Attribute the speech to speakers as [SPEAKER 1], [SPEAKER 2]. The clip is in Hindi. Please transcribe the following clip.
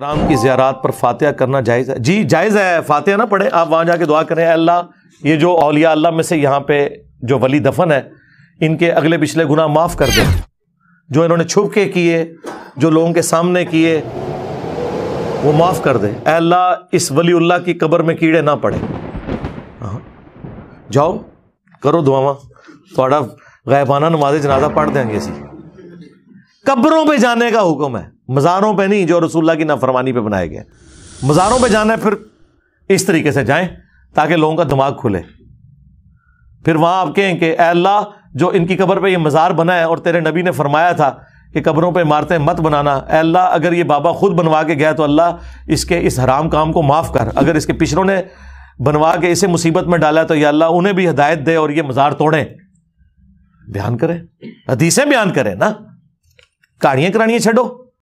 [SPEAKER 1] इक्राम की ज्यारात पर फातिहा करना जायज़ है जी जायज़ है फातिहा ना पढ़े आप वहाँ जाके दुआ करें अल्लाह ये जो अलिया अल्लाह में से यहाँ पे जो वली दफन है इनके अगले पिछले गुना माफ़ कर दें जो इन्होंने छुप के किए जो लोगों के सामने किए वो माफ़ कर दें अल्लाह इस अल्लाह की कब्र में कीड़े ना पड़े हाँ जाओ करो दुआवा थोड़ा गैबाना नमाज जनाजा पढ़ देंगे इसी कब्रों पे जाने का हुक्म है मज़ारों पे नहीं जो रसूल्ला की नाफरमानी पे बनाए गए मज़ारों पे जाना है फिर इस तरीके से जाएं ताकि लोगों का दिमाग खुले फिर वहाँ आप कहें कि अल्लाह जो इनकी कबर पे ये मज़ार बना है और तेरे नबी ने फरमाया था कि कबरों पे मारते मत बनाना अल्लाह अगर ये बाबा खुद बनवा के गया तो अल्लाह इसके इस हराम काम को माफ़ कर अगर इसके पिछड़ों ने बनवा के इसे मुसीबत में डाला तो ये अल्लाह उन्हें भी हदायत दे और ये मज़ार तोड़ें बयान करें हदीसें बयान करें ना कहानियाँ करानियाँ छो